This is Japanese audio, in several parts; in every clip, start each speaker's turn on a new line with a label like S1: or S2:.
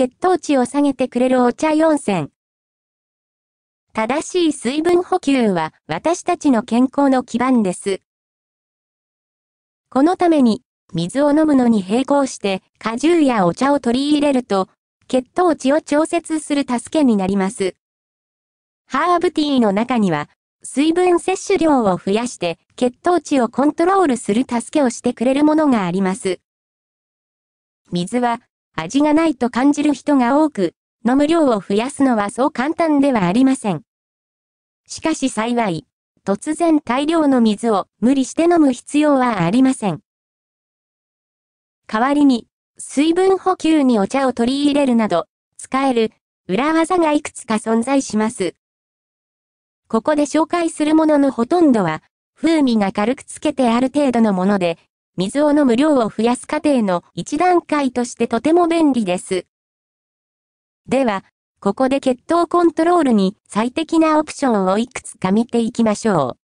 S1: 血糖値を下げてくれるお茶4選。正しい水分補給は私たちの健康の基盤です。このために、水を飲むのに並行して果汁やお茶を取り入れると、血糖値を調節する助けになります。ハーブティーの中には、水分摂取量を増やして血糖値をコントロールする助けをしてくれるものがあります。水は味がないと感じる人が多く、飲む量を増やすのはそう簡単ではありません。しかし幸い、突然大量の水を無理して飲む必要はありません。代わりに、水分補給にお茶を取り入れるなど、使える裏技がいくつか存在します。ここで紹介するもののほとんどは、風味が軽くつけてある程度のもので、水を飲む量を増やす過程の一段階としてとても便利です。では、ここで血糖コントロールに最適なオプションをいくつか見ていきましょう。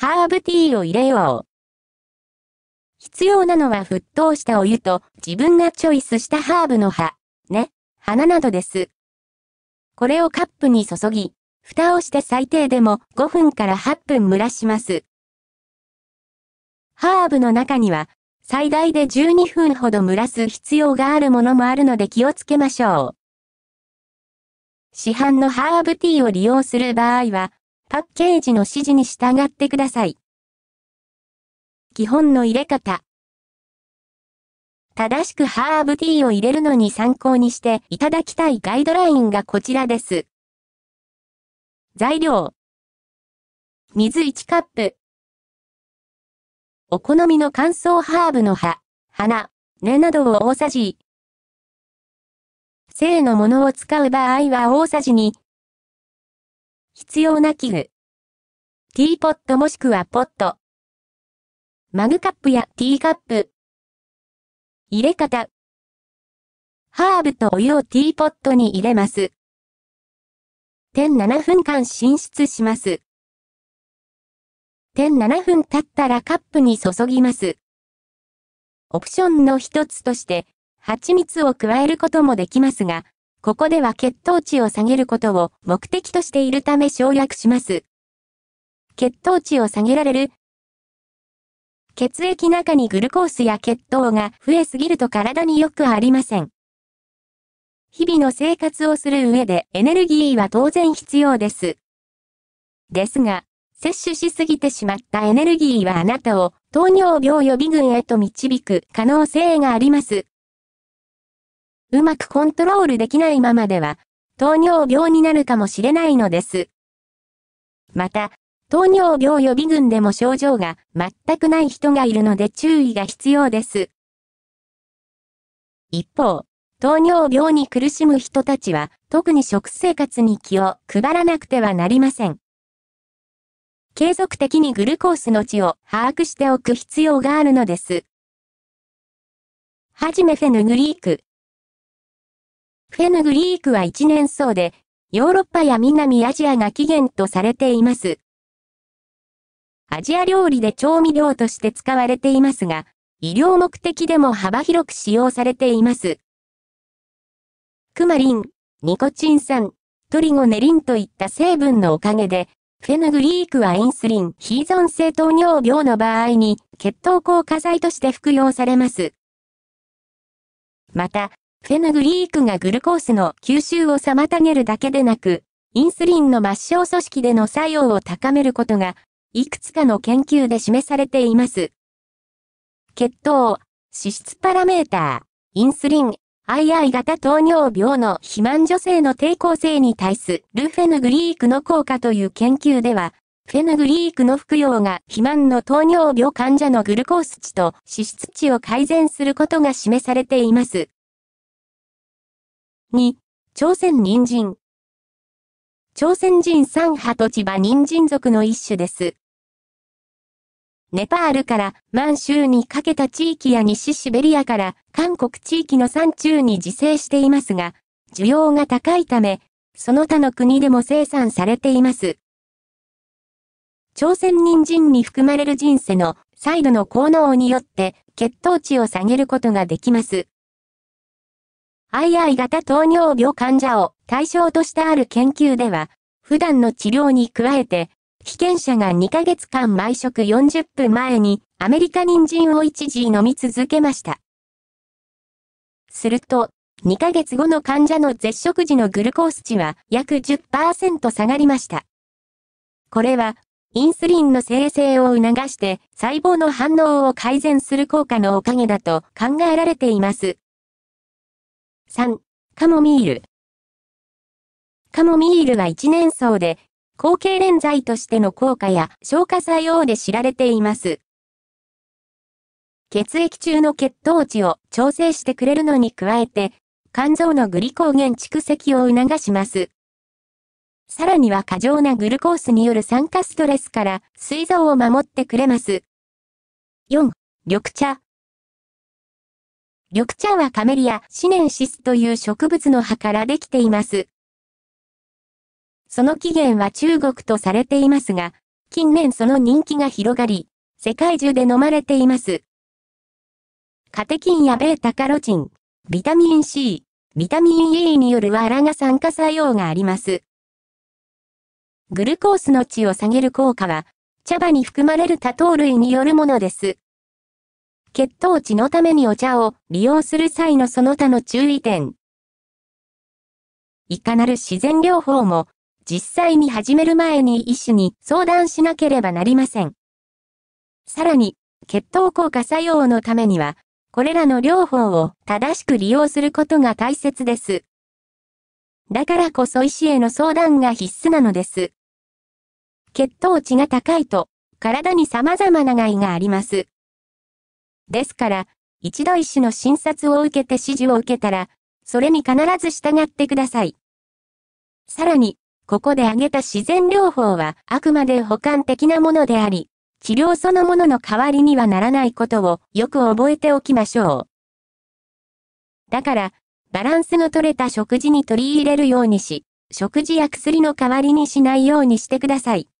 S1: ハーブティーを入れよう。必要なのは沸騰したお湯と自分がチョイスしたハーブの葉、ね、花などです。これをカップに注ぎ、蓋をして最低でも5分から8分蒸らします。ハーブの中には、最大で12分ほど蒸らす必要があるものもあるので気をつけましょう。市販のハーブティーを利用する場合は、パッケージの指示に従ってください。基本の入れ方。正しくハーブティーを入れるのに参考にしていただきたいガイドラインがこちらです。材料。水1カップ。お好みの乾燥ハーブの葉、花、根などを大さじ生のものを使う場合は大さじ2。必要な器具。ティーポットもしくはポット。マグカップやティーカップ。入れ方。ハーブとお湯をティーポットに入れます。点7分間浸出します。1.7分経ったらカップに注ぎます。オプションの一つとして、蜂蜜を加えることもできますが、ここでは血糖値を下げることを目的としているため省略します。血糖値を下げられる。血液中にグルコースや血糖が増えすぎると体によくありません。日々の生活をする上でエネルギーは当然必要です。ですが、摂取しすぎてしまったエネルギーはあなたを糖尿病予備軍へと導く可能性があります。うまくコントロールできないままでは、糖尿病になるかもしれないのです。また、糖尿病予備軍でも症状が全くない人がいるので注意が必要です。一方、糖尿病に苦しむ人たちは特に食生活に気を配らなくてはなりません。継続的にグルコースの値を把握しておく必要があるのです。はじめフェヌグリーク。フェヌグリークは一年草で、ヨーロッパや南アジアが起源とされています。アジア料理で調味料として使われていますが、医療目的でも幅広く使用されています。クマリン、ニコチン酸、トリゴネリンといった成分のおかげで、フェヌグリークはインスリン、非依存性糖尿病の場合に、血糖効果剤として服用されます。また、フェヌグリークがグルコースの吸収を妨げるだけでなく、インスリンの末梢組織での作用を高めることが、いくつかの研究で示されています。血糖、脂質パラメーター、インスリン、II 型糖尿病の肥満女性の抵抗性に対するフェヌグリークの効果という研究では、フェヌグリークの服用が肥満の糖尿病患者のグルコース値と脂質値を改善することが示されています。2、朝鮮人参。朝鮮人3派と千葉人参属の一種です。ネパールから満州にかけた地域や西シベリアから韓国地域の山中に自生していますが、需要が高いため、その他の国でも生産されています。朝鮮人参に含まれる人生のサイドの効能によって血糖値を下げることができます。II 型糖尿病患者を対象としてある研究では、普段の治療に加えて、被験者が2ヶ月間毎食40分前にアメリカ人参を一時飲み続けました。すると、2ヶ月後の患者の絶食時のグルコース値は約10%下がりました。これは、インスリンの生成を促して細胞の反応を改善する効果のおかげだと考えられています。3. カモミールカモミールは一年草で後継連剤としての効果や消化作用で知られています。血液中の血糖値を調整してくれるのに加えて、肝臓のグリコーゲン蓄積を促します。さらには過剰なグルコースによる酸化ストレスから膵臓を守ってくれます。4. 緑茶。緑茶はカメリア、シネンシスという植物の葉からできています。その起源は中国とされていますが、近年その人気が広がり、世界中で飲まれています。カテキンやベータカロチン、ビタミン C、ビタミン E によるわらが酸化作用があります。グルコースの血を下げる効果は、茶葉に含まれる多糖類によるものです。血糖値のためにお茶を利用する際のその他の注意点。いかなる自然療法も実際に始める前に医師に相談しなければなりません。さらに、血糖効果作用のためには、これらの両方を正しく利用することが大切です。だからこそ医師への相談が必須なのです。血糖値が高いと、体に様々な害があります。ですから、一度医師の診察を受けて指示を受けたら、それに必ず従ってください。さらに、ここで挙げた自然療法はあくまで補完的なものであり、治療そのものの代わりにはならないことをよく覚えておきましょう。だから、バランスの取れた食事に取り入れるようにし、食事や薬の代わりにしないようにしてください。